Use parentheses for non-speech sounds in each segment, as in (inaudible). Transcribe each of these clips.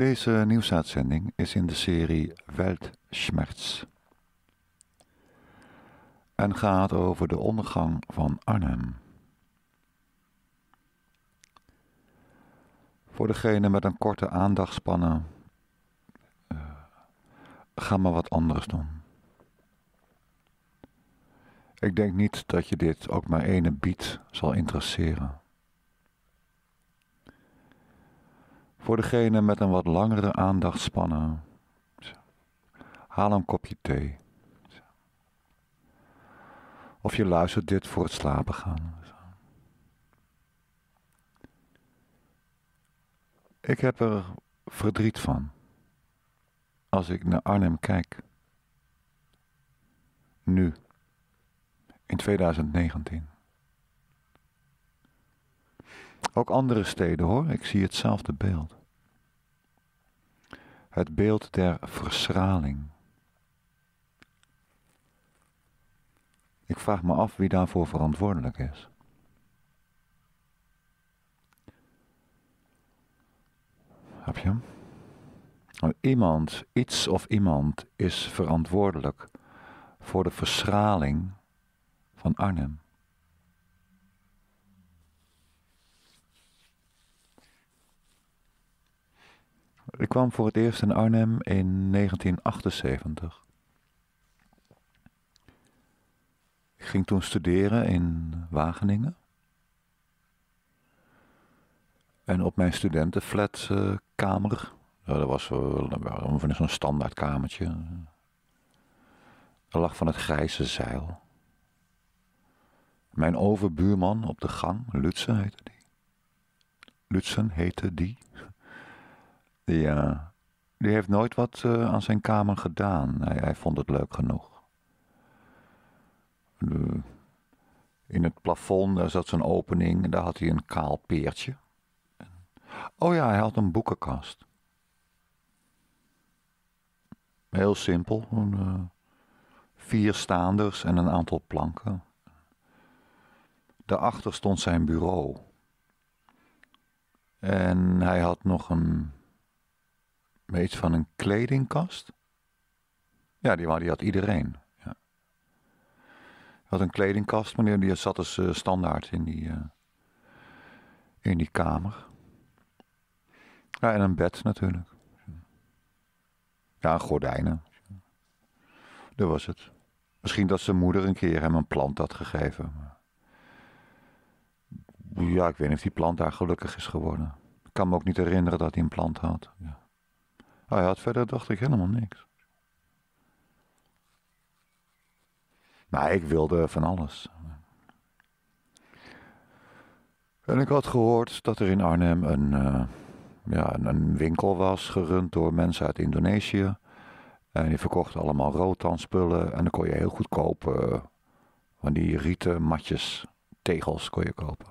Deze nieuwsuitzending is in de serie Weltschmerz en gaat over de ondergang van Arnhem. Voor degene met een korte aandachtspannen, eh, ga maar wat anders doen. Ik denk niet dat je dit ook maar ene biet zal interesseren. Voor degene met een wat langere aandachtspannen. Haal een kopje thee. Of je luistert dit voor het slapen gaan. Ik heb er verdriet van. Als ik naar Arnhem kijk. Nu. In 2019. Ook andere steden hoor, ik zie hetzelfde beeld. Het beeld der verschraling. Ik vraag me af wie daarvoor verantwoordelijk is. Heb je hem? Nou, iemand, iets of iemand is verantwoordelijk voor de verschraling van Arnhem. Ik kwam voor het eerst in Arnhem in 1978. Ik ging toen studeren in Wageningen. En op mijn studentenflatkamer, dat was uh, zo'n standaard kamertje, er lag van het grijze zeil. Mijn overbuurman op de gang, Lutsen heette die. Lutsen heette die. Eh, die heeft nooit wat eh, aan zijn kamer gedaan. Hij, vond het leuk genoeg. in het plafond daar zat zo'n opening en daar had hij een kaal peertje. Oh ja, hij had een boekenkast. Heel simpel. Eh, vier staanders en een aantal planken. Daarachter stond zijn bureau. En hij had nog een maar iets van een kledingkast? Ja, die, die had iedereen. Ja. Had een kledingkast, meneer, die zat dus standaard in die, eh, in die kamer. Ja, en een bed natuurlijk. Ja, gordijnen. Dat was het. Misschien dat zijn moeder een keer hem een plant had gegeven. Ja, ik weet niet of die plant daar gelukkig is geworden. Ik kan me ook niet herinneren dat hij een plant had. Ja. Oh, hij had verder, dacht ik, helemaal niks. Maar ik wilde van alles. En ik had gehoord dat er in Arnhem een, eh, ja, een, winkel was gerund door mensen uit Indonesië. En die verkochten allemaal roodtandspullen. En dan kon je heel goed kopen. van die rieten matjes, tegels kon je kopen.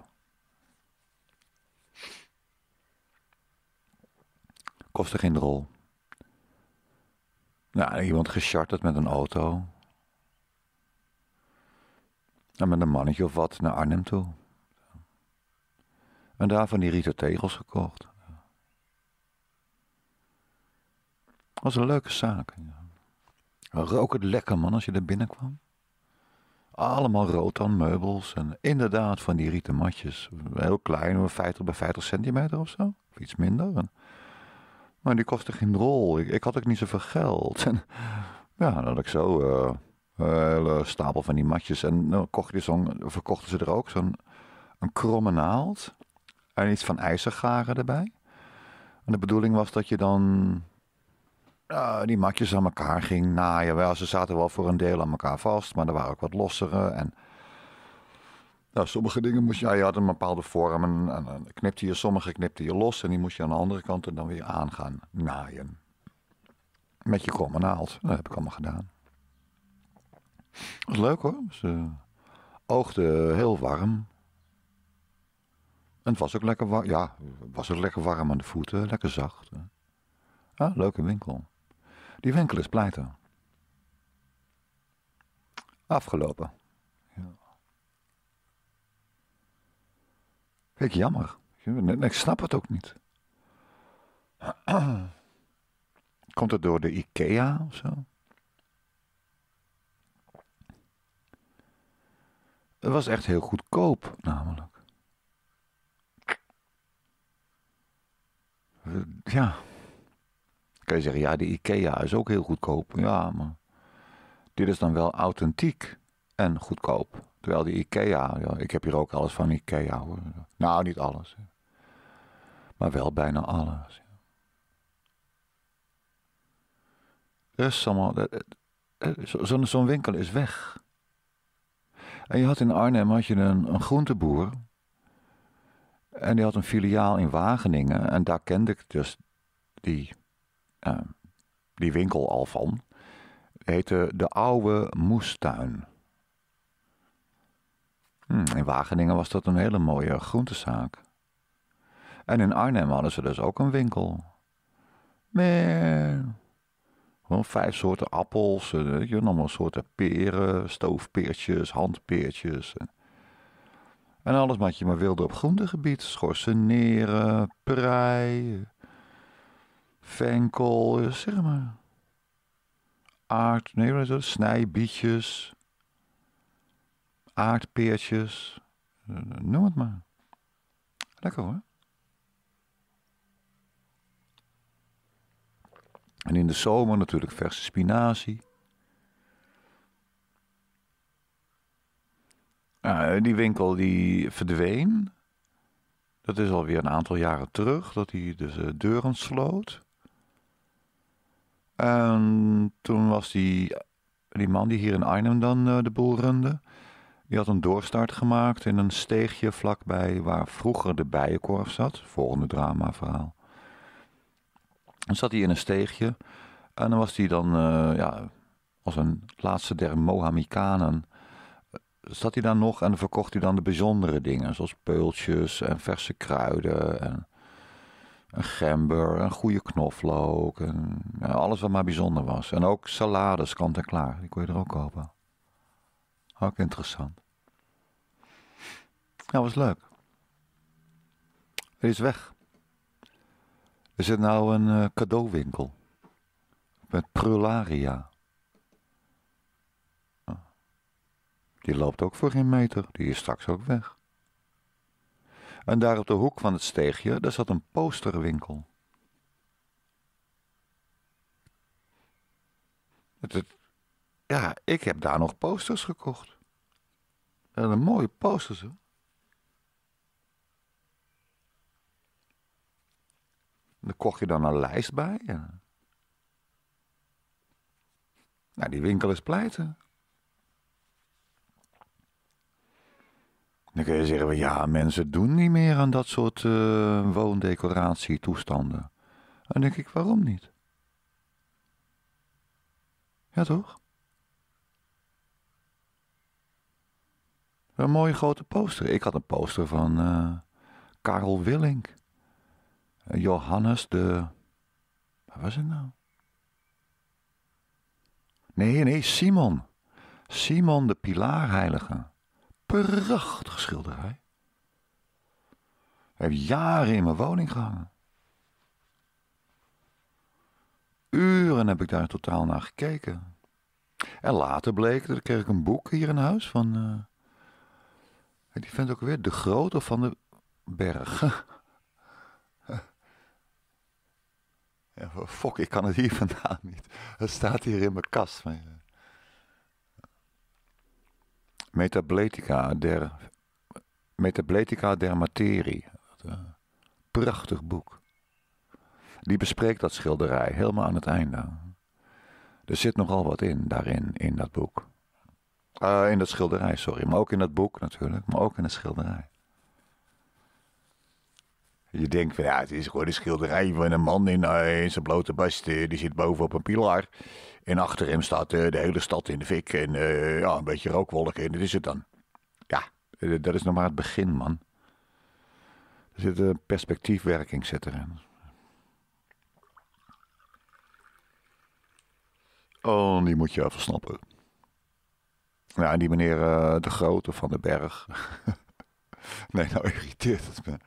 Kostte geen rol. Nou, iemand gecharterd met een auto. En nou, met een mannetje of wat naar Arnhem toe. En daar van die rieten tegels gekocht. Dat was een leuke zaak. Rook het lekker man als je er binnenkwam. Allemaal rood aan meubels en inderdaad van die rieten matjes. Heel klein, 50 bij 50 centimeter of zo. Of iets minder. En maar die kostte geen rol. Ik, ik had ook niet zoveel geld. (laughs) ja, dan had ik zo eh, een hele stapel van die matjes. En dan kocht verkochten ze er ook zo'n een kromme naald. En iets van ijzergaren erbij. En de bedoeling was dat je dan eh, die matjes aan elkaar ging naaien. Wel, ze zaten wel voor een deel aan elkaar vast, maar er waren ook wat lossere. En nou, sommige dingen moest je, je had een bepaalde vorm en dan knipte je sommige knipte je los en die moest je aan de andere kant dan weer aan gaan naaien. Met je kromme naald. Dat heb ik allemaal gedaan. Dat was leuk hoor. Ze dus, eh, oogde heel warm. En het was ook lekker warm. Ja, was ook lekker warm aan de voeten. Lekker zacht. leuke winkel. Die winkel is pleiten. Afgelopen. Kijk, jammer. Ik snap het ook niet. (clears throat) Komt het door de IKEA of zo? Het was echt heel goedkoop, namelijk. Ja. Kan je zeggen, ja, de IKEA is ook heel goedkoop. Ja, maar dit is dan wel authentiek en goedkoop. Terwijl die Ikea, ja, ik heb hier ook alles van Ikea hoor. Nou, niet alles. Hè. Maar wel bijna alles. Ja. Dus zo'n winkel is weg. En je had in Arnhem had je een, een groenteboer. En die had een filiaal in Wageningen. En daar kende ik dus die, eh, die winkel al van. Het heette De Oude Moestuin. Hmm, in Wageningen was dat een hele mooie groentezaak. En in Arnhem hadden ze dus ook een winkel. Man. Gewoon vijf soorten appels, eh, je, allemaal soorten peren, stoofpeertjes, handpeertjes. En alles wat je maar wilde op groentegebied. Schorseneren, prei, venkel, eh, zeg maar. Aard, nee, snijbietjes aardpeertjes, eh, noem het maar. Lekker hoor. En in de zomer natuurlijk verse spinazie. Nou, eh, die winkel die verdween. Dat is alweer een aantal jaren terug dat hij de eh, deuren sloot. En toen was die, die man die hier in Arnhem dan de boel runde die had een doorstart gemaakt in een steegje vlakbij waar vroeger de bijenkorf zat. Volgende dramaverhaal. Dan zat hij in een steegje. En dan was hij dan, eh, ja, als een laatste der Mohamikanen, eh, zat hij dan nog en verkocht hij dan de bijzondere dingen. Zoals peultjes en verse kruiden en een gember, een goede knoflook. En, alles wat maar bijzonder was. En ook salades kant en klaar, die kon je er ook kopen. Ook interessant. Dat was leuk. Er is weg. Er zit nou een eh, cadeauwinkel. Met prularia. Oh. Die loopt ook voor geen meter. Die is straks ook weg. En daar op de hoek van het steegje, daar zat een posterwinkel. Het, het, ja, ik heb daar nog posters gekocht. Dat een mooie posters, hè? Dan kocht je dan een lijst bij. Ja. Nou, die winkel is pleiten. Dan kun je zeggen, ja, mensen doen niet meer aan dat soort eh, woondecoratietoestanden. Dan denk ik, waarom niet? Ja, toch? Een mooie grote poster. Ik had een poster van uh, Karel Willink. Eh, Johannes de... Wat was het nou? Nee, nee, Simon. Simon de Pilaarheilige. Prachtig schilderij. Heb jaren in mijn woning gehangen. Uren heb ik daar totaal naar gekeken. En later bleek, dat kreeg ik een boek hier in huis van... Uh, die vindt ook weer de grootte van de berg. (laughs) ja, fok, ik kan het hier vandaan niet. Het staat hier in mijn kast. Eh, Metabletica der, Metabletica der materie. Eh, prachtig boek. Die bespreekt dat schilderij helemaal aan het einde. Er zit nogal wat in daarin, in dat boek. Eh, in dat schilderij, sorry. Maar ook in dat boek natuurlijk, maar ook in het schilderij. Je denkt van ja, het is gewoon een schilderij van een man in, eh, zijn blote bast. Eh, die zit boven op een pilaar. En achter hem staat de hele stad in de fik. En ja, een beetje rookwolken. En dat is het dan. Ja, dat is nog maar het begin, man. Er zit een perspectiefwerking zit erin. Oh, die moet je even snappen. Ja, die meneer eh, De Grote van de Berg. (laughs) nee, nou irriteert het me.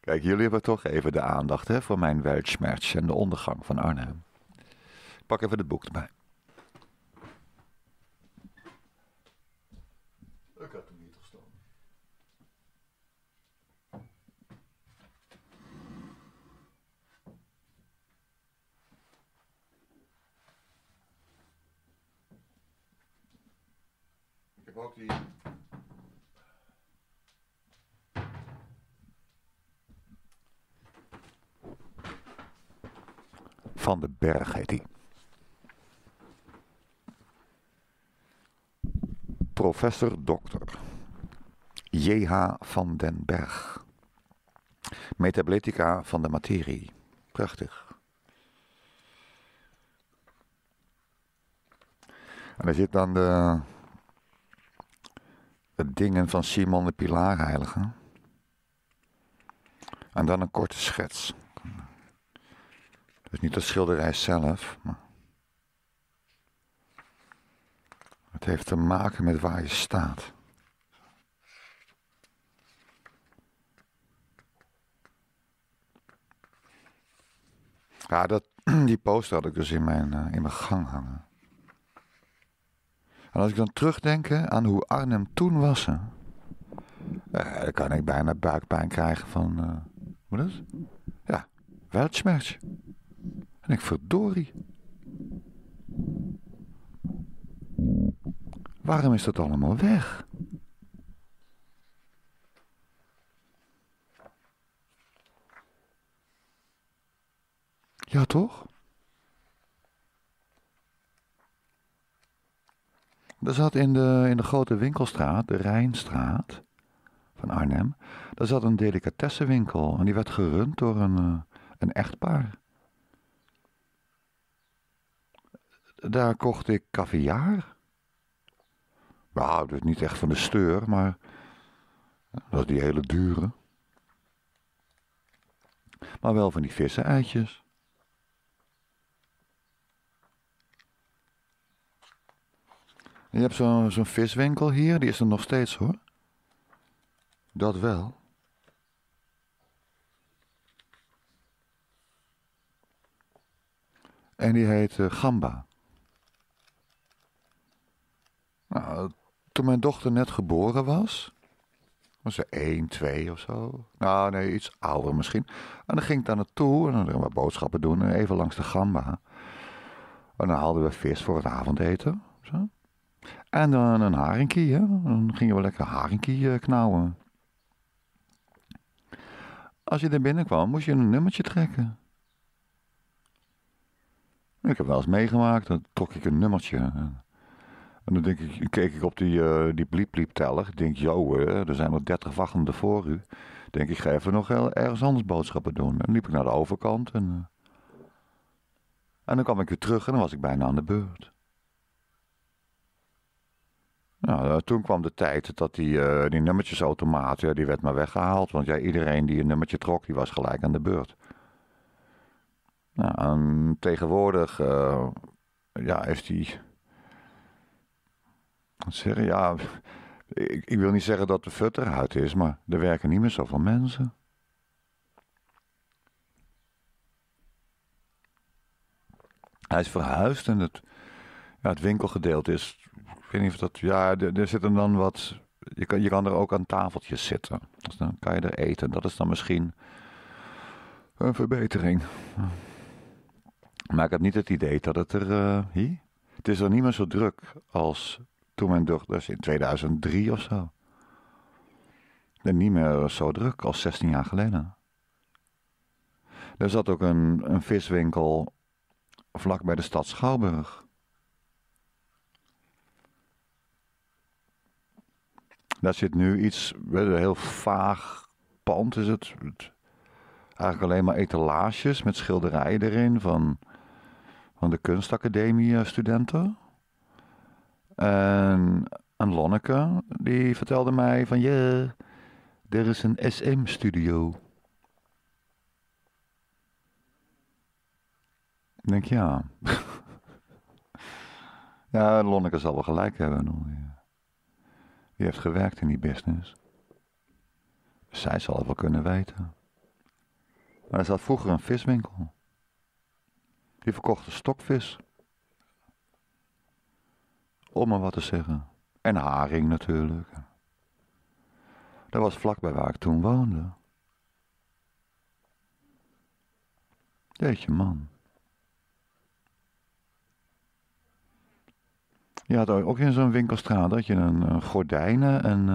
Kijk, jullie hebben toch even de aandacht hè, voor mijn weltschmerz en de ondergang van Arnhem. pak even het boek erbij. Van de Berg heet hij. Professor dokter. J.H. van den Berg. Metabletica van de materie. Prachtig. En er zit dan de dingen van Simon de Pilaarheilige. En dan een korte schets. Dus niet de schilderij zelf, maar het heeft te maken met waar je staat. Ja, dat, (clears throat) die poster had ik dus in mijn, eh, in mijn gang hangen. En als ik dan terugdenk aan hoe Arnhem toen was, eh, dan kan ik bijna buikpijn krijgen van. Uh, wat is Ja, weltschmerz. En ik verdorie. Waarom is dat allemaal weg? Ja, toch? Daar zat in de, in de grote winkelstraat, de Rijnstraat van Arnhem, daar zat een delicatessenwinkel. En die werd gerund door een, eh, een echtpaar. Daar kocht ik caviar. Nou, dus niet echt van de steur, maar dat is die hele dure. Maar wel van die vissen eitjes. Je hebt zo'n zo viswinkel hier, die is er nog steeds hoor. Dat wel. En die heet eh, Gamba. Nou, toen mijn dochter net geboren was, was ze 1, 2 of zo. Nou, nee, iets ouder misschien. En dan ging ik daar naartoe en dan gingen we boodschappen doen. En even langs de Gamba. En dan haalden we vis voor het avondeten. Zo. En dan een haringkie, hè? dan gingen we lekker haringkie eh, knauwen. Als je er binnenkwam, moest je een nummertje trekken. Ik heb wel eens meegemaakt, dan trok ik een nummertje. En dan denk ik, keek ik op die, eh, die bliep-bliep-teller. Ik denk, joh, eh, er zijn nog dertig wachtende voor u. Denk ik, ga even nog ergens anders boodschappen doen. En liep ik naar de overkant. En, en dan kwam ik weer terug en dan was ik bijna aan de beurt. Nou, eh, toen kwam de tijd dat die, uh, die nummertjesautomaat, ja, die werd maar weggehaald. Want ja, iedereen die een nummertje trok, die was gelijk aan de beurt. Nou, en tegenwoordig uh, ja, heeft die... Wat zeggen? Ja, ik, wil niet zeggen dat de fut eruit is, maar er werken niet meer zoveel mensen. Hij is verhuisd en het, ja, het winkelgedeelte is ik weet niet of dat. Ja, er, er zitten dan wat. Je kan, je kan er ook aan tafeltjes zitten. Dus dan kan je er eten. Dat is dan misschien een verbetering. Maar ik heb niet het idee dat het er. Eh, hier? Het is er niet meer zo druk als toen mijn dochter. Dus in 2003 of zo. En niet meer zo druk als 16 jaar geleden. Er zat ook een, een viswinkel vlak bij de stad Schouwburg. Daar zit nu iets, een heel vaag pand is het. Eigenlijk alleen maar etalages met schilderijen erin van, van de kunstacademie eh, studenten. En, en Lonneke, die vertelde mij van je er is een SM-studio. Ik denk ja. (laughs) ja, Lonneke zal wel gelijk hebben. Die heeft gewerkt in die business. Zij zal het wel kunnen weten. Maar er zat vroeger een viswinkel. Die verkochte stokvis. Om maar wat te zeggen. En haring natuurlijk. Dat was vlakbij waar ik toen woonde. Jeetje man. ja, had ook in zo'n winkelstraat dat je een, een gordijnen en,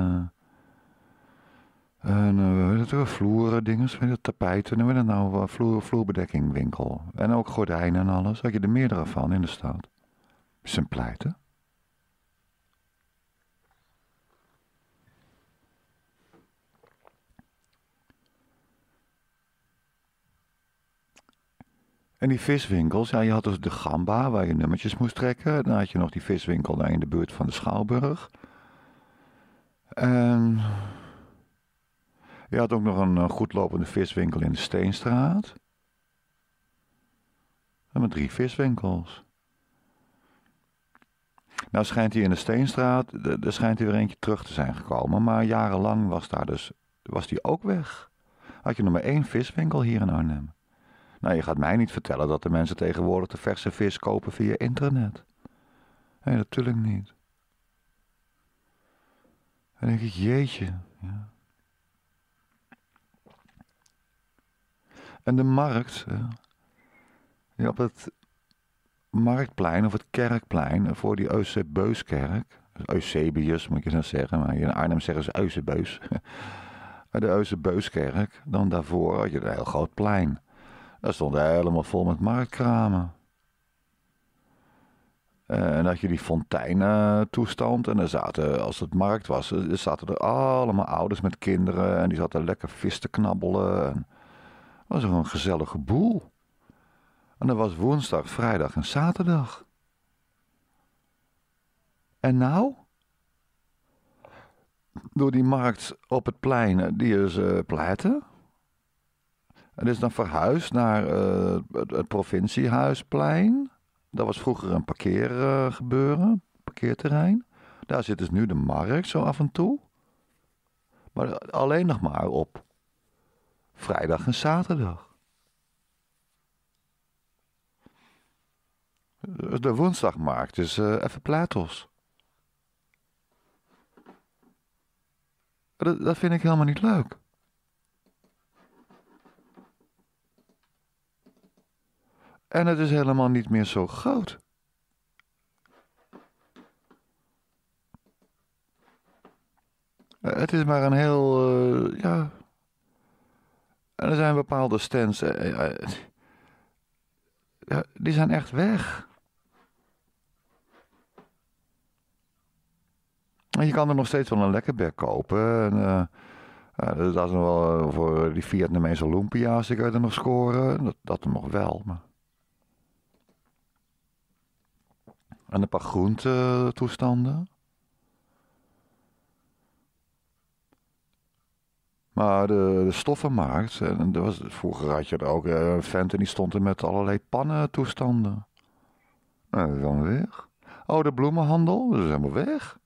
uh, en uh, eh, het er vloeren dinges, weet tapijten, En we dat nou, eh, vloer, vloerbedekkingwinkel. En ook gordijnen en alles, had je er meerdere van in de stad. Zijn pleiten. En die viswinkels, ja, je had dus de Gamba waar je nummertjes moest trekken. Dan had je nog die viswinkel daar in de buurt van de Schouwburg. En je had ook nog een eh, goedlopende viswinkel in de Steenstraat. En met drie viswinkels. Nou schijnt hij in de Steenstraat, er schijnt hij weer eentje terug te zijn gekomen. Maar jarenlang was daar dus, was die ook weg. Had je nog maar één viswinkel hier in Arnhem. Nou, je gaat mij niet vertellen dat de mensen tegenwoordig de verse vis kopen via internet. Nee, natuurlijk niet. En denk ik, jeetje. Ja. En de markt, ja, op het marktplein of het kerkplein voor die Eusebeuskerk, dus Eusebius moet je dan nou zeggen, maar in Arnhem zeggen ze Eusebeus. (laughs) De Eusebeuskerk, dan daarvoor had je een heel groot plein. Dat stond helemaal vol met marktkramen. En had je die fonteintoestand. En er zaten, als het markt was, zaten er allemaal ouders met kinderen. En die zaten lekker vis te knabbelen. En het was gewoon een gezellige boel. En dat was woensdag, vrijdag en zaterdag. En nou? Door die markt op het plein, die is uh, pleiten. En is dan verhuisd naar eh, het, provinciehuisplein. Dat was vroeger een parkeergebeuren, parkeerterrein. Daar zit dus nu de markt zo af en toe. Maar alleen nog maar op vrijdag en zaterdag. Dus de woensdagmarkt is eh, even platos. dat vind ik helemaal niet leuk. En het is helemaal niet meer zo groot. Eh, het is maar een heel, eh, ja... En er zijn bepaalde stands, eh, ja, die zijn echt weg. En je kan er nog steeds wel een berg kopen. En, dat is nog wel voor die Vietnamese Olympia's, als kan je er nog scoren. Dat, dat nog wel, maar... En een paar groentetoestanden. Maar de, stoffenmarkt, eh, en was, vroeger had je er ook eh, een vent en die stond er met allerlei pannentoestanden. Nou, dat is weg. Oh, de bloemenhandel, dat is helemaal weg.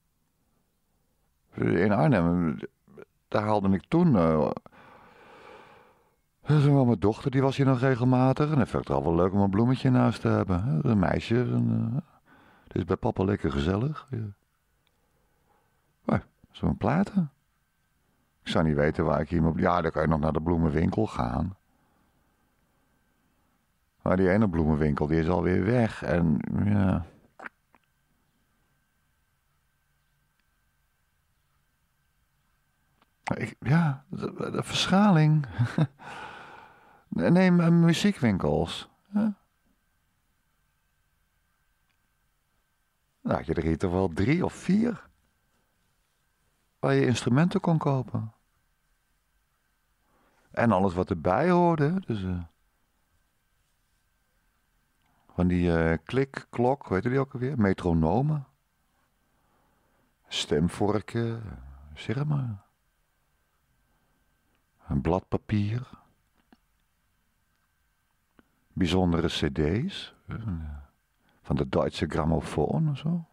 In Arnhem, daar haalde ik toen... Uh, mijn dochter, die was hier nog regelmatig. En dat vind ik het al wel leuk om een bloemetje naast te hebben. Een meisje, een, het is bij papa lekker gezellig. Ja. Maar, zo'n platen. Ik zou niet weten waar ik hier op... Ja, dan kan je nog naar de bloemenwinkel gaan. Maar die ene bloemenwinkel, die is alweer weg. En ja... Ik, ja, de, de verschaling. (laughs) Neem muziekwinkels. Ja. Nou, je er er wel drie of vier waar je instrumenten kon kopen. En alles wat erbij hoorde. Dus, eh, van die uh, eh, klik, klok, weet je die ook alweer? Metronomen. Stemvorken, zeg maar. Een blad papier. Bijzondere cd's. ja. Eh, van de Duitse grammofoon of zo.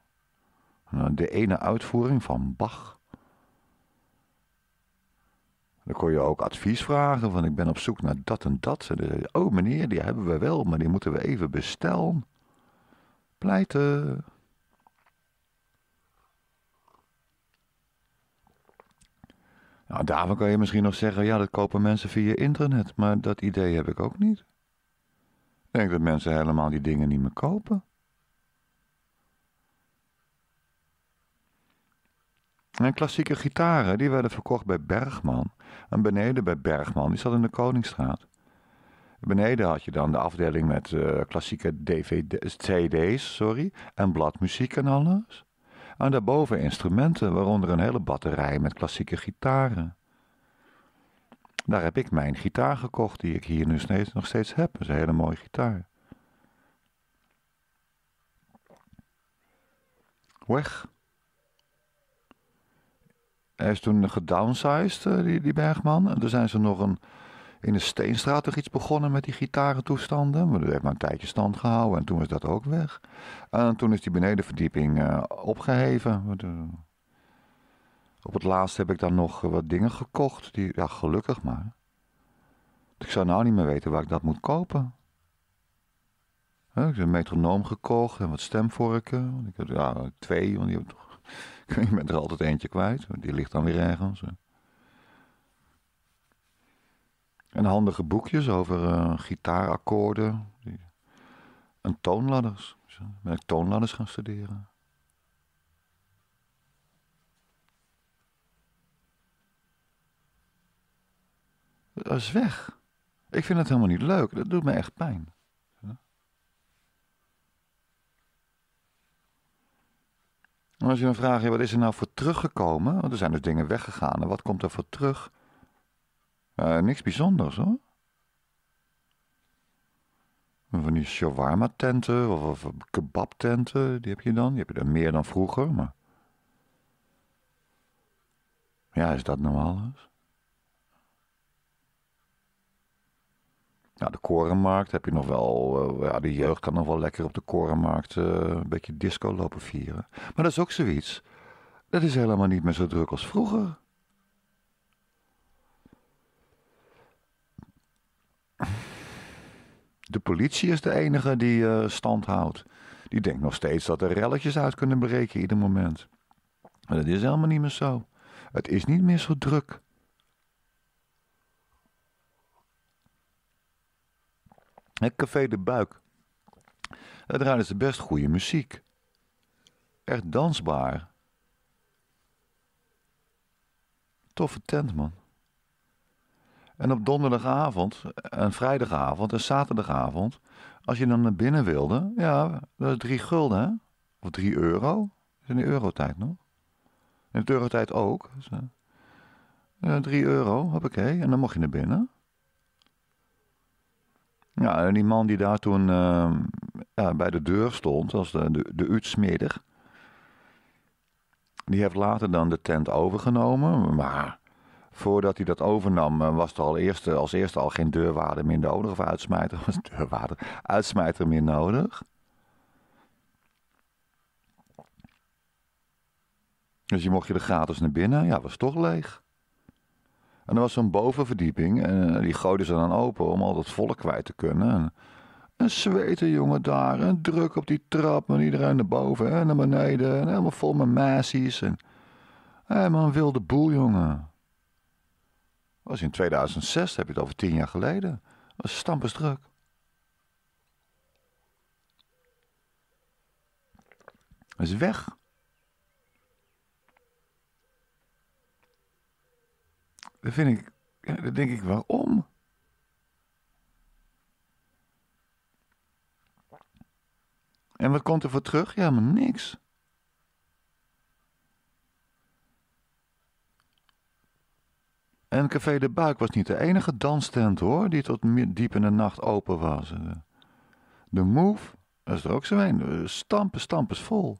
De ene uitvoering van Bach. Dan kon je ook advies vragen van ik ben op zoek naar dat en dat. En zei oh meneer, die hebben we wel, maar die moeten we even bestellen. Pleiten. Nou, daarvan kan je misschien nog zeggen, ja, dat kopen mensen via internet. Maar dat idee heb ik ook niet. Ik denk dat mensen helemaal die dingen niet meer kopen. En klassieke gitaren, die werden verkocht bij Bergman. En beneden bij Bergman, die zat in de Koningsstraat. Beneden had je dan de afdeling met eh, klassieke DVD's, CD's sorry, en bladmuziek en alles. En daarboven instrumenten, waaronder een hele batterij met klassieke gitaren. Daar heb ik mijn gitaar gekocht, die ik hier nu steeds, nog steeds heb. Dat is een hele mooie gitaar. Weg. Hij is toen gedownsized, eh, die, die Bergman. En toen zijn ze nog een, in de Steenstraat nog iets begonnen met die gitarentoestanden. Maar dat heeft maar een tijdje stand gehouden en toen was dat ook weg. En toen is die benedenverdieping eh, opgeheven. Eh, op het laatst heb ik dan nog wat dingen gekocht. Die, ja, gelukkig maar. Ik zou nou niet meer weten waar ik dat moet kopen. ik heb een metronoom gekocht en wat stemvorken. Ik heb ja, twee, want die heb ik toch (laughs) je bent er altijd eentje kwijt. Die ligt dan weer ergens. En handige boekjes over uh, gitaarakkoorden. En toonladders. Ben ik toonladders gaan studeren. Dat is weg. Ik vind het helemaal niet leuk. Dat doet me echt pijn. Maar als je dan vraagt, wat is er nou voor teruggekomen? Want er zijn dus dingen weggegaan. En wat komt er voor terug? Eh, niks bijzonders hoor. Van die shawarma-tenten of, of kebab-tenten, die heb je dan. Die heb je er meer dan vroeger, maar... Ja, is dat nou alles? Nou, de korenmarkt heb je nog wel. Eh, ja, de jeugd kan nog wel lekker op de korenmarkt eh, een beetje disco lopen vieren. Maar dat is ook zoiets. Dat is helemaal niet meer zo druk als vroeger. De politie is de enige die eh, stand houdt. Die denkt nog steeds dat er relletjes uit kunnen breken ieder moment. Maar dat is helemaal niet meer zo. Het is niet meer zo druk. Het Café de Buik. Daar draaiden ze best goede muziek. Echt dansbaar. Toffe tent, man. En op donderdagavond en vrijdagavond en zaterdagavond, als je dan naar binnen wilde, ja, dat is drie gulden, hè? Of drie euro. Is in de eurotijd nog? In de eurotijd ook. Dus, eh, eh, drie euro, hoppakee. En dan mocht je naar binnen. Ja, en die man die daar toen ehm, ja, bij de deur stond, als de, de, de die heeft later dan de tent overgenomen. Maar voordat hij dat overnam, eh, was er al eerst als eerste al geen deurwaarder meer nodig. Of uitsmijter, (laughs) was deurwaarder, uitsmijter meer nodig. Dus je mocht je er gratis naar binnen. Ja, was toch leeg. En er was zo'n bovenverdieping en eh, die gooiden ze dan open om al dat volk kwijt te kunnen. En een zweten jongen daar en druk op die trap en iedereen naar boven en naar beneden. En helemaal vol met massies en helemaal een wilde boel jongen. was in 2006, heb je het over tien jaar geleden. was stampers druk. is weg. Dan vind ik, ja, dan denk ik, waarom? En wat komt er voor terug? Ja, maar niks. En Café de Buik was niet de enige danstent hoor, die tot diep in de nacht open was. De Move, dat is er ook zo een, stampen, stampers vol.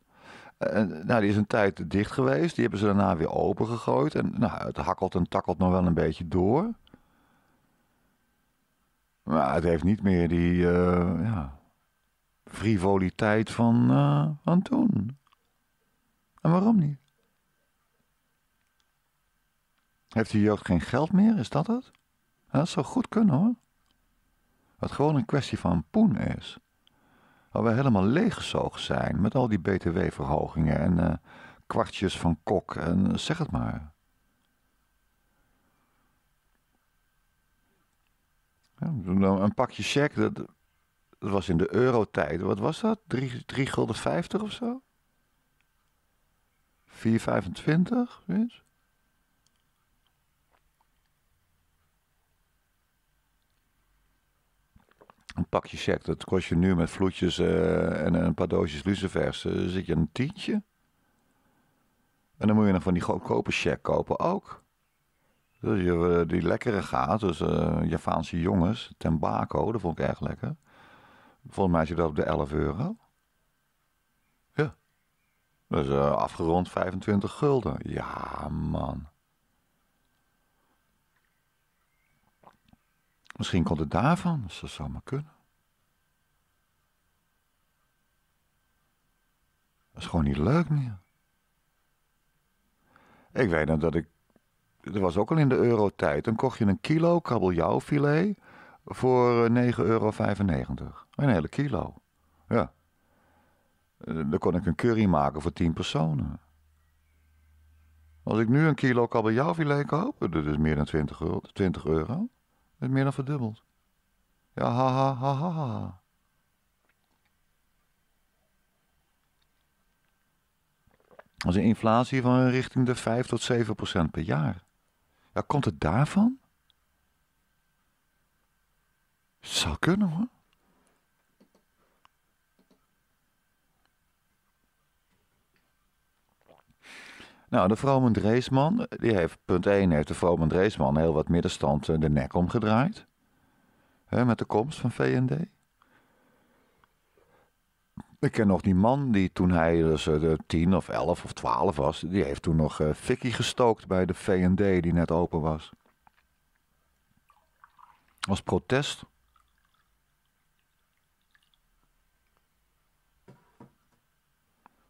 Eh, nou, die is een tijd dicht geweest. Die hebben ze daarna weer open En nou, het hakkelt en takkelt nog wel een beetje door. Maar het heeft niet meer die eh, ja, frivoliteit van, eh, van toen. En waarom niet? Heeft die ook geen geld meer? Is dat het? dat zou goed kunnen hoor. Wat gewoon een kwestie van poen is waar we helemaal leeggezoogd zijn met al die btw-verhogingen en eh, kwartjes van kok en eh, zeg het maar. Ja, nou een pakje cheque dat, dat, was in de eurotijd. Wat was dat? 3,50 of zo? 4,25? je? Een pakje check, dat kost je nu met vloetjes eh, en eh, een paar doosjes lucifers, uh, zit je een tientje. En dan moet je nog van die goedkope check kopen ook. Dus je, eh, die lekkere gaat, dus uh, Javaanse jongens, Tembako, dat vond ik erg lekker. Volgens mij zit dat op de 11 euro. Ja. Dus afgerond 25 gulden. Ja, man. Misschien komt het daarvan, dus dat zou maar kunnen. Dat is gewoon niet leuk meer. Ik weet nog dat ik. dat was ook al in de eurotijd. Dan kocht je een kilo kabeljauwfilet voor 9,95 eh, euro. Een hele kilo. Ja. Eh, dan kon ik een curry maken voor 10 personen. Als ik nu een kilo kabeljauwfilet koop, dat is meer dan 20 euro. 20 euro werd meer dan verdubbeld. Ja, ha, ha, ha, ha, ha. Dat is een inflatie van richting de 5 tot 7 procent per jaar. Ja, komt het daarvan? Zou kunnen hoor. Nou, de vrome Dreesman, eh, die heeft, punt 1, heeft de vrome Dreesman heel wat middenstand eh, de nek omgedraaid. Hè, met de komst van VND. Ik ken nog die man die toen hij dus eh, de 10 of 11 of 12 was, die heeft toen nog fikkie gestookt bij de VND die net open was. Als protest.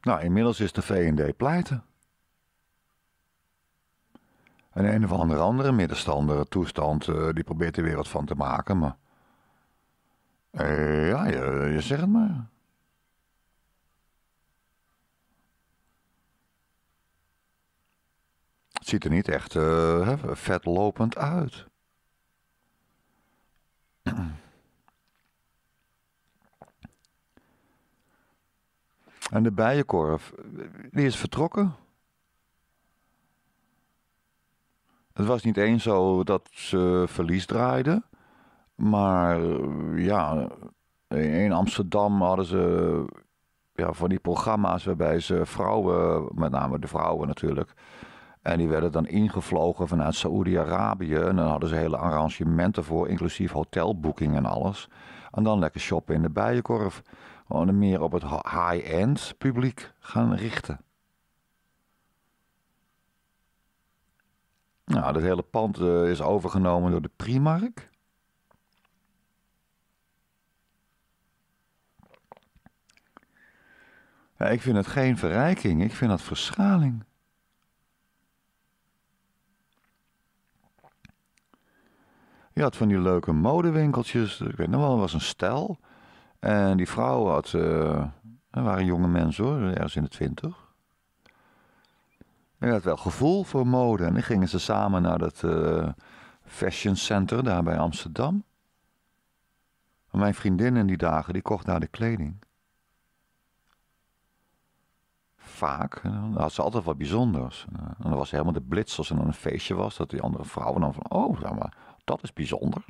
Nou, inmiddels is de VND pleiten. En een of andere andere middenstander toestand, eh, die probeert de wereld van te maken, maar... Eh, ja, je, zegt het maar. Het ziet er niet echt uh, uit. (clears throat) En de bijenkorf, die is vertrokken. Het was niet eens zo dat ze verlies draaiden. Maar eh, ja, in Amsterdam hadden ze ja, van die programma's waarbij ze vrouwen, met name de vrouwen natuurlijk. En die werden dan ingevlogen vanuit Saoedi-Arabië. En dan hadden ze hele arrangementen voor, inclusief hotelboeking en alles. En dan lekker shoppen in de bijenkorf. Gewoon meer op het high-end publiek gaan richten. Nou, dat hele pand eh, is overgenomen door de Primark. Ja, ik vind het geen verrijking, ik vind dat verschaling. Je had van die leuke modewinkeltjes. Ik weet nog wel, er was een stel. En die vrouw had. dat eh, waren jonge mensen hoor, ergens in de twintig. En had wel gevoel voor mode. En dan gingen ze samen naar dat eh, fashion center daar bij Amsterdam. mijn vriendin in die dagen, die kocht daar de kleding. Vaak. dan had ze altijd wat bijzonders. En eh, dan was helemaal de blits als er dan een feestje was. Dat die andere vrouwen dan van, oh, zeg maar, dat is bijzonder.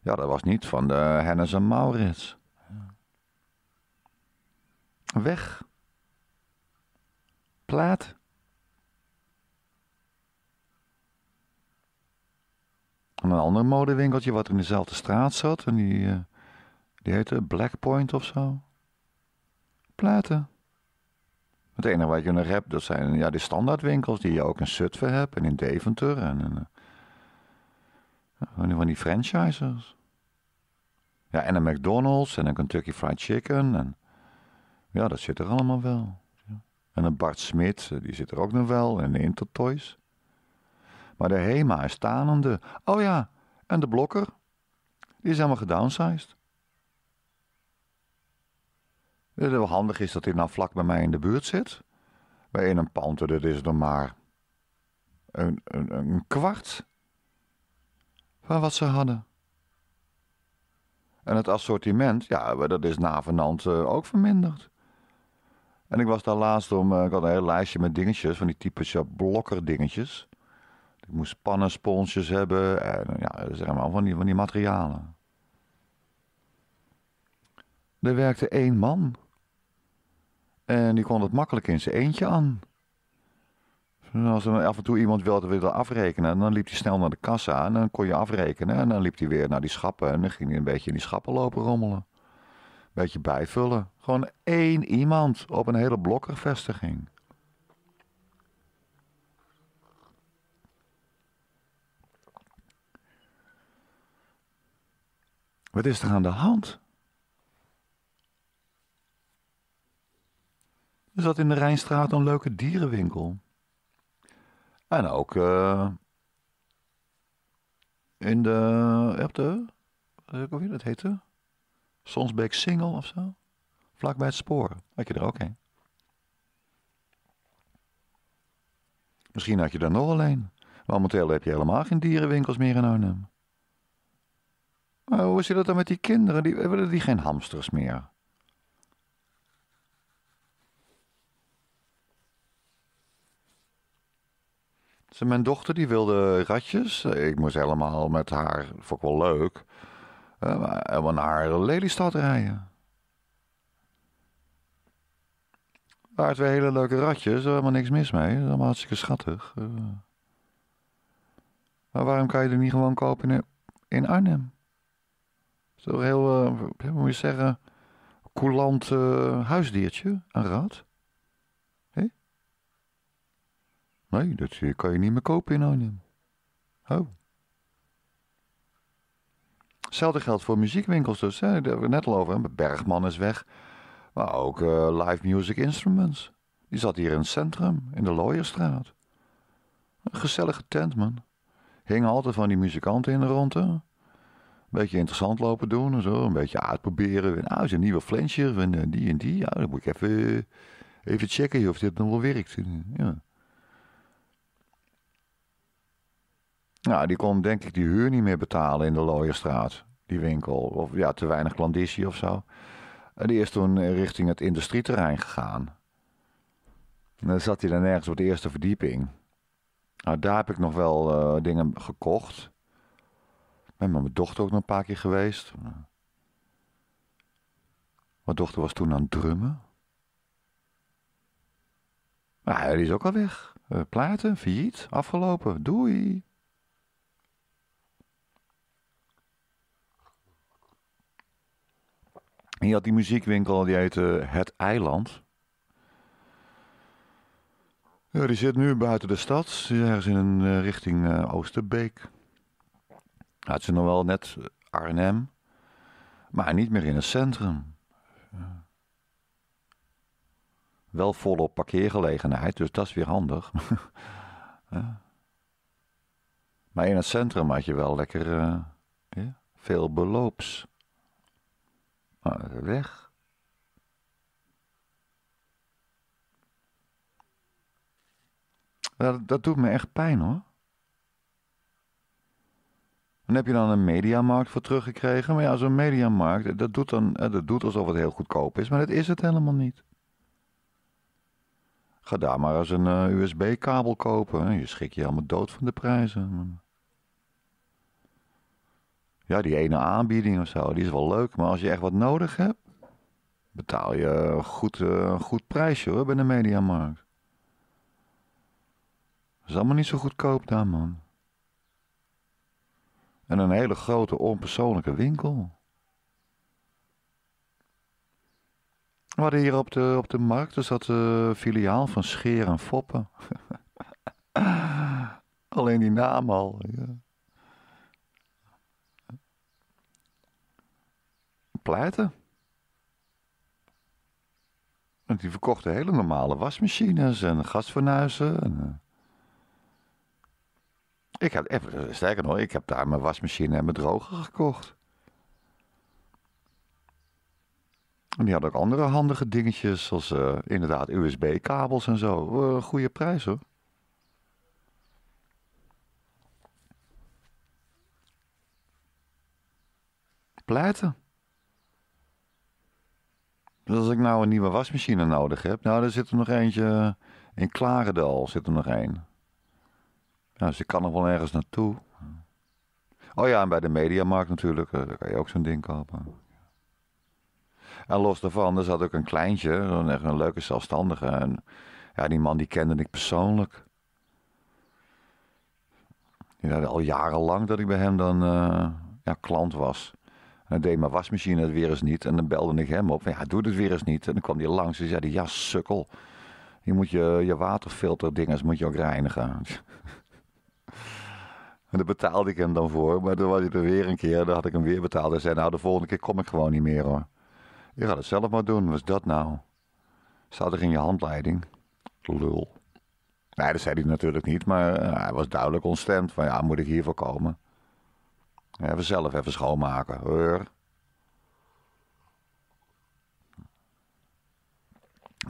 Ja, dat was niet van de Hennis en Maurits. Weg. Plaat. een ander modewinkeltje wat in dezelfde straat zat. En die, uh, die heette Blackpoint of zo. Platen. Het enige wat je nog hebt, dat zijn ja, die standaardwinkels die je ook in Zutphen hebt en in Deventer. En, eh, en van die franchisers. Ja, en een McDonald's en een Kentucky Fried Chicken. En, ja, dat zit er allemaal wel. En een Bart Smit, eh, die zit er ook nog wel. En de Intertoys. Maar de HEMA is tanende. Oh ja, en de blokker? Die is helemaal gedownsized. Het wel handig is dat hij nou vlak bij mij in de buurt zit. Bij een pand, dat is dan maar een, een, een kwart van wat ze hadden. En het assortiment, ja, dat is navenant eh, ook verminderd. En ik was daar laatst om, eh, ik had een heel lijstje met dingetjes, van die typische blokker dingetjes. Je moest pannensponsjes hebben en nou ja, zeg maar van die, van die materialen. Er werkte één man. En die kon het makkelijk in zijn eentje aan. Als er af en toe iemand wilde, willen afrekenen, dan liep hij snel naar de kassa en dan kon je afrekenen. En dan liep hij weer naar die schappen en dan ging hij een beetje in die schappen lopen rommelen. Een beetje bijvullen. Gewoon één iemand op een hele vestiging. Wat is er aan de hand? Er zat in de Rijnstraat een leuke dierenwinkel. En ook uh, in de, heb de, weet ik dat heette? Sonsbeek Single of zo. Vlak bij het spoor. Had je er ook een? Misschien had je er nog alleen. Momenteel heb je helemaal geen dierenwinkels meer in Arnhem. Maar hoe zit dat dan met die kinderen? Die, willen die geen hamsters meer? Mijn dochter die wilde ratjes. Ik moest helemaal met haar, vond ik wel leuk, eh, helemaal naar Lelystad rijden. Waar twee hele leuke ratjes, er helemaal niks mis mee. Allemaal hartstikke schattig. Eh, maar waarom kan je er niet gewoon kopen in Arnhem? Zo heel, uh, moet je zeggen, coulant uh, huisdiertje, een rat. Hé? Nee, dat eh, kan je niet meer kopen in Arnhem. Oh. Hetzelfde geldt voor muziekwinkels dus, hè? daar hebben we het net al over. Bergman is weg, maar ook Live Music Instruments. Die zat hier in het centrum, in de Loyerstraat. Een gezellige tent, man. Hing altijd van die muzikanten in de ronde. Een beetje interessant lopen doen en zo. Een beetje uitproberen. Nou, is een nieuwe flensje en eh, die en die. Ja, dan moet ik even, eh, even checken of dit nog wel werkt. Eh, ja. Nou, die kon denk ik die huur niet meer betalen in de Looierstraat. Die winkel. Of ja, te weinig klanditie of zo. En die is toen richting het industrieterrein gegaan. En dan zat hij dan ergens op de eerste verdieping. Nou, daar heb ik nog wel dingen gekocht ben met mijn dochter ook nog een paar keer geweest. Eh, mijn dochter was toen aan het drummen. Maar hij is ook al weg. Uh, platen, failliet, afgelopen. Doei. Hier je had die muziekwinkel, die heette Het Eiland. Ja, die zit nu buiten de stad, ergens in een eh, richting Oosterbeek. Had ze nog wel net Arnhem, maar niet meer in het centrum. Wel volop parkeergelegenheid, dus dat is weer handig. (laughs) maar in het centrum had je wel lekker eh, veel beloops. Maar weg. dat doet me echt pijn hoor. Dan heb je dan een mediamarkt voor teruggekregen. Maar ja, zo'n mediamarkt, eh, dat doet, dan, eh, dat doet alsof het heel goedkoop is, maar dat is het helemaal niet. Ga daar maar eens een eh, USB-kabel kopen. Je schrik je helemaal dood van de prijzen. Ja, die ene aanbieding of zo, die is wel leuk. Maar als je echt wat nodig hebt, betaal je een goed, goed prijsje hoor, bij de mediamarkt. Dat is allemaal niet zo goedkoop daar, man. En een hele grote onpersoonlijke winkel. We hadden hier op de, op de markt, er zat een filiaal van Scheer en Foppen. (laughs) Alleen die naam al. Ja. Pleiten. die verkochten hele normale wasmachines en gasfornuizen. En, eh, ik heb, even, eh, sterker nog, ik heb daar mijn wasmachine en mijn droger gekocht. En die had ook andere handige dingetjes, zoals eh, inderdaad USB-kabels en zo. Uh, goede prijs hoor. Pleiten. Dus als ik nou een nieuwe wasmachine nodig heb, nou, er zit er nog eentje in Klarendal, zit er nog een. Ja, ze dus kan nog wel ergens naartoe. Oh ja, en bij de mediamarkt natuurlijk, eh, daar kan je ook zo'n ding kopen. En los daarvan, er zat ook een kleintje, een, een leuke zelfstandige. En ja, die man die kende ik persoonlijk. Ja, al jarenlang dat ik bij hem dan eh, ja, klant was. En dan deed mijn wasmachine het weer eens niet. En dan belde ik hem op. Ja, doe het weer eens niet. En dan kwam hij langs en zei: Ja, sukkel. Je moet je, je moet je ook reinigen. En daar betaalde ik hem dan voor. Maar toen was hij er weer een keer. Dan had ik hem weer betaald. En zei, nou, de volgende keer kom ik gewoon niet meer hoor. Je gaat het zelf maar doen. Was dat nou? Staat er in je handleiding? Lul. Nee, dat zei hij natuurlijk niet. Maar eh, hij was duidelijk ontstemd. Van ja, moet ik hiervoor komen? Even zelf even schoonmaken. Hoor.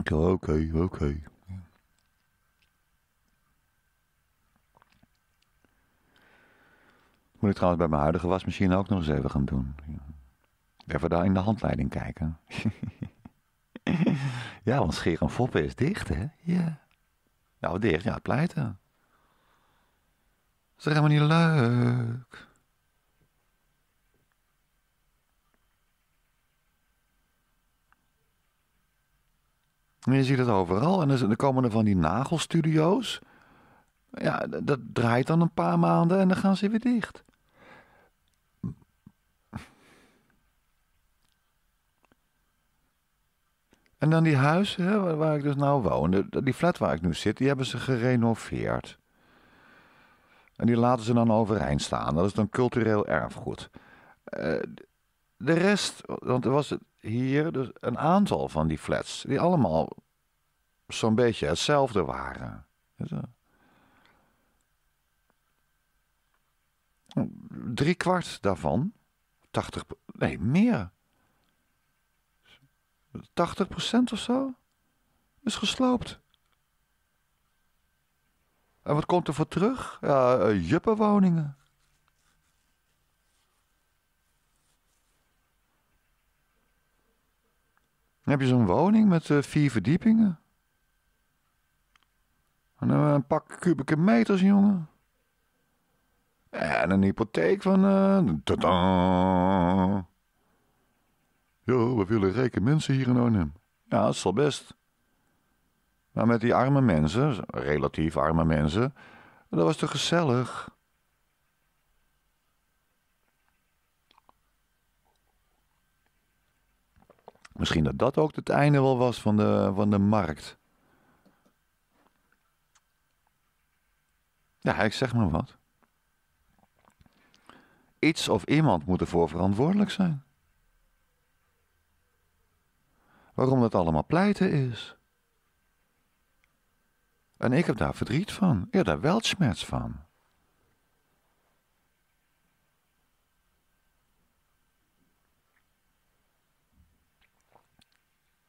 Oké, oké. Moet ik trouwens bij mijn huidige wasmachine ook nog eens even gaan doen. Even daar in de handleiding kijken. (laughs) ja, want scheer en foppen is dicht, hè? Ja. Nou, dicht, ja, pleiten. Dat is helemaal niet leuk. je ziet het overal. En dan dus komen er van die nagelstudio's. Ja, dat draait dan een paar maanden en dan gaan ze weer dicht. En dan die huizen hè, waar ik dus nou woonde, die flat waar ik nu zit, die hebben ze gerenoveerd. En die laten ze dan overeind staan. Dat is dan cultureel erfgoed. Eh, de rest, want er was hier dus een aantal van die flats, die allemaal zo'n beetje hetzelfde waren. Drie kwart daarvan, 80, nee, meer 80% of zo is gesloopt. En wat komt er voor terug? Ja, eh, juppenwoningen. Dan heb je zo'n woning met uh, vier verdiepingen. En dan een pak kubieke meters, jongen. En een hypotheek van... Uh, we willen rijke mensen hier in Arnhem. Ja, dat is al best. Maar met die arme mensen, relatief arme mensen, dat was toch gezellig? Misschien dat dat ook het einde wel was van de, van de markt. Ja, ik zeg maar wat. Iets of iemand moet ervoor verantwoordelijk zijn. waarom dat allemaal pleiten is. En ik heb daar verdriet van, ja, daar weltschmerz van.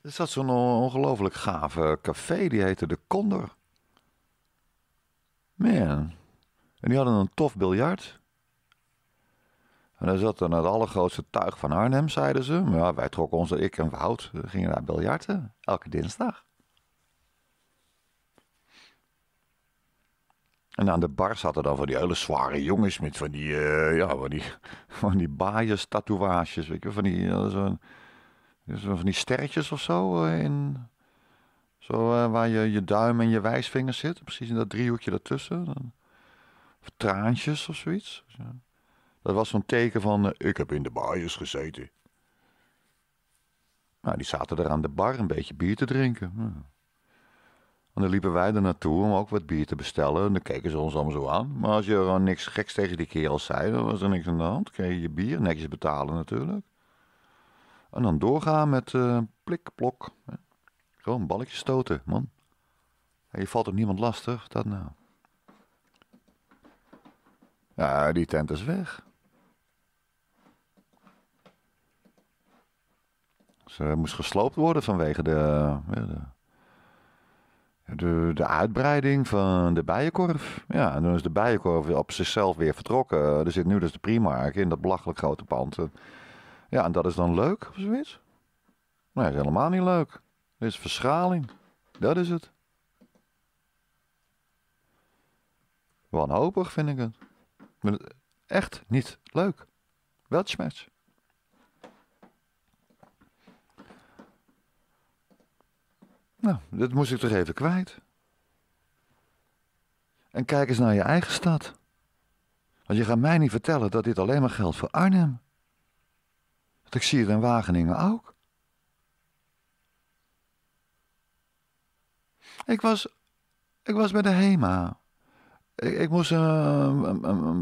Er zat zo'n ongelooflijk gave café, die heette De Condor. Man. En die hadden een tof biljart. En dan zat dan het allergrootste tuig van Arnhem, zeiden ze. Maar ja, wij trokken onze, ik en Wout, we eh, gingen naar biljarten. Elke dinsdag. En aan de bar zaten dan van die hele zware jongens met van die, uh, ja, van die, (laughs) van die baaiers tatoeages, weet je, van die, uh, van die sterretjes of zo, in, zo waar je, je duim en je wijsvinger zitten, precies in dat driehoekje daartussen. Of traantjes of zoiets. Ja. Dat was zo'n teken van, eh, ik heb in de barjes gezeten. Nou, die zaten daar aan de bar een beetje bier te drinken. En dan liepen wij er naartoe om ook wat bier te bestellen. En dan keken ze ons allemaal zo aan. Maar als je gewoon niks geks tegen die kerels zei, dan was er niks aan de hand. Kreeg je je bier, netjes betalen natuurlijk. En dan doorgaan met uh, plik, plok. Gewoon balletjes stoten, man. En je valt ook niemand lastig, dat nou. Ja, die tent is weg. Ze moest gesloopt worden vanwege de, de, de, de uitbreiding van de bijenkorf. Ja, en toen is de bijenkorf op zichzelf weer vertrokken. Er zit nu dus de Primark in dat belachelijk grote pand. Ja, en dat is dan leuk of zoiets? Nee, dat is helemaal niet leuk. Dit is verschaling. Dat is het. Wanhopig vind ik het. Echt niet leuk. Weltschmerz. Nou, dat moest ik toch even kwijt. En kijk eens naar je eigen stad. Want je gaat mij niet vertellen dat dit alleen maar geldt voor Arnhem. Want ik zie het in Wageningen ook. Ik was, ik was bij de HEMA. Ik, ik moest eh,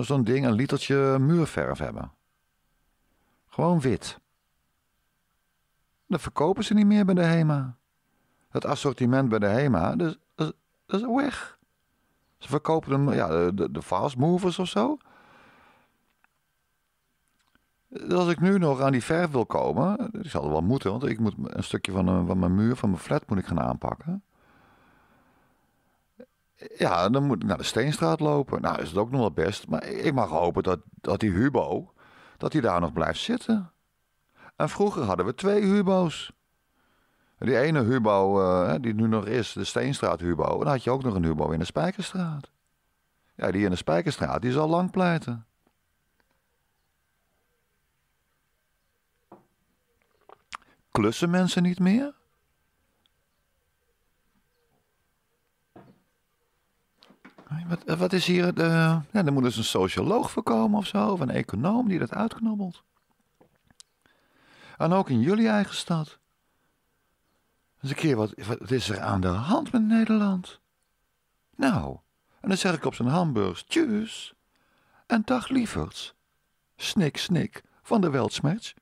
zo'n ding, een litertje muurverf hebben. Gewoon wit. Dat verkopen ze niet meer bij de HEMA. Het assortiment bij de HEMA, dat, dat, dat is weg. Ze verkopen ja, de, de fast movers of zo. Als ik nu nog aan die verf wil komen, die zal er wel moeten, want ik moet een stukje van, eh, van mijn muur, van mijn flat, moet ik gaan aanpakken. Ja, dan moet ik naar de Steenstraat lopen. Nou, is het ook nog wel best. Maar ik mag hopen dat, dat die Hubo, dat die daar nog blijft zitten. En vroeger hadden we twee Hubo's. Die ene Hubo, eh, die nu nog is, de Steenstraat Hubo. En dan had je ook nog een Hubo in de Spijkerstraat. Ja, die in de Spijkerstraat, die is lang pleiten. Klussen mensen niet meer? Wat, eh, wat is hier... De... Eh, ja, er moet dus een socioloog voor komen of zo, of een econoom die dat uitknobbelt. En ook in jullie eigen stad. Eens een keer, wat, wat is er aan de hand met Nederland? Nou, en dan zeg ik op zijn hamburgers tjus en dag lieverds. Snik, snik, van de Weltsmerts.